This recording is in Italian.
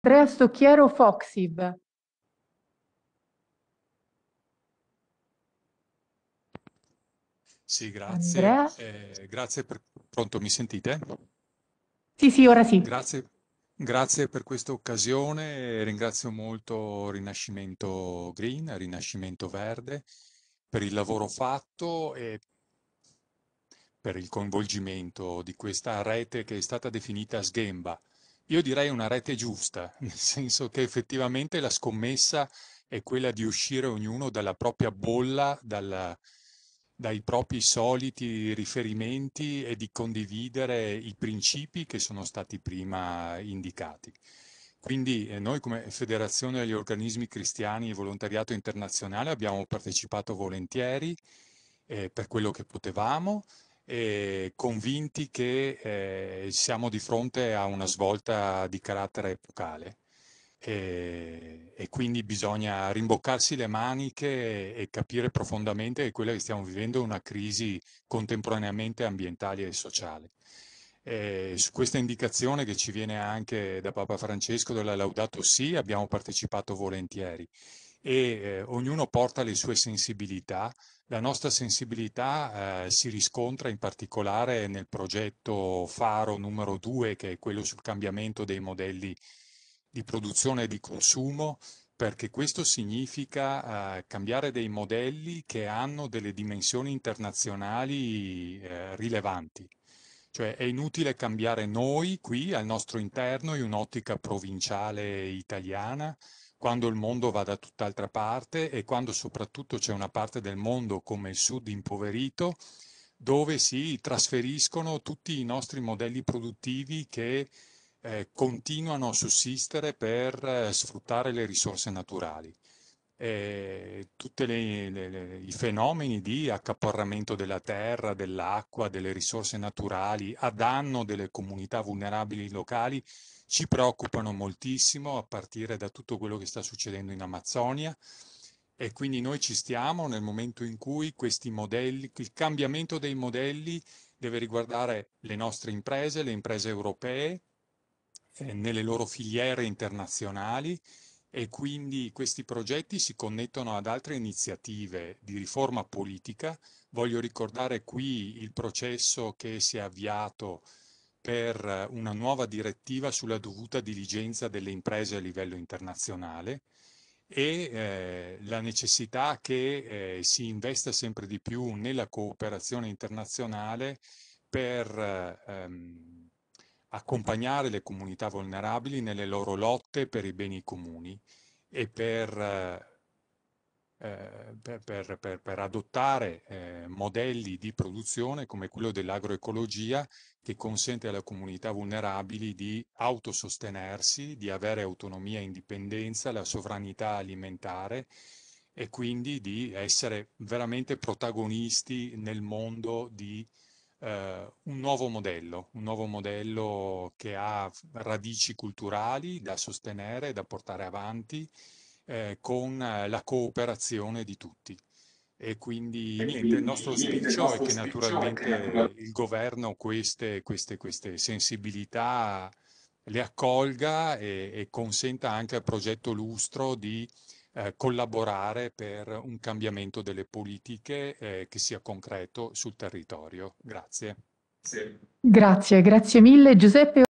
Andrea Stocchiero Foxib. Sì, grazie. Eh, grazie per... Pronto, mi sentite? Sì, sì, ora sì. Grazie, grazie per questa occasione. Ringrazio molto Rinascimento Green, Rinascimento Verde, per il lavoro fatto e per il coinvolgimento di questa rete che è stata definita Sgemba, io direi una rete giusta, nel senso che effettivamente la scommessa è quella di uscire ognuno dalla propria bolla, dalla, dai propri soliti riferimenti e di condividere i principi che sono stati prima indicati. Quindi eh, noi come Federazione degli Organismi Cristiani e Volontariato Internazionale abbiamo partecipato volentieri eh, per quello che potevamo, e convinti che eh, siamo di fronte a una svolta di carattere epocale e, e, quindi bisogna rimboccarsi le maniche e, e capire profondamente che quella che stiamo vivendo è una crisi contemporaneamente ambientale e sociale. E su questa indicazione che ci viene anche da Papa Francesco della Laudato Si abbiamo partecipato volentieri e eh, ognuno porta le sue sensibilità la nostra sensibilità eh, si riscontra in particolare nel progetto Faro numero 2, che è quello sul cambiamento dei modelli di produzione e di consumo, perché questo significa eh, cambiare dei modelli che hanno delle dimensioni internazionali eh, rilevanti. Cioè è inutile cambiare noi qui al nostro interno in un'ottica provinciale italiana, quando il mondo va da tutt'altra parte e quando soprattutto c'è una parte del mondo come il sud impoverito dove si trasferiscono tutti i nostri modelli produttivi che eh, continuano a sussistere per eh, sfruttare le risorse naturali eh, tutti i fenomeni di accaparramento della terra, dell'acqua, delle risorse naturali a danno delle comunità vulnerabili locali ci preoccupano moltissimo a partire da tutto quello che sta succedendo in Amazzonia e quindi noi ci stiamo nel momento in cui questi modelli, il cambiamento dei modelli deve riguardare le nostre imprese, le imprese europee, eh, nelle loro filiere internazionali, e quindi questi progetti si connettono ad altre iniziative di riforma politica. Voglio ricordare qui il processo che si è avviato per eh, una nuova direttiva sulla dovuta diligenza delle imprese a livello internazionale e eh, la necessità che eh, si investa sempre di più nella cooperazione internazionale per eh, ehm, accompagnare le comunità vulnerabili nelle loro lotte per i beni comuni e per, eh, eh per, per, per adottare eh, modelli di produzione come quello dell'agroecologia che consente alle comunità vulnerabili di autosostenersi, di avere autonomia e indipendenza, la sovranità alimentare e quindi di essere veramente protagonisti nel mondo di eh, un nuovo modello, un nuovo modello che ha radici culturali da sostenere, da portare avanti eh, con la cooperazione di tutti. E quindi, e quindi niente, il nostro auspicio è che naturalmente il governo queste, queste, queste sensibilità le accolga e, e, consenta anche al progetto Lustro di eh, collaborare per un cambiamento delle politiche eh, che sia concreto sul territorio. Grazie. Sì. Grazie, grazie mille Giuseppe.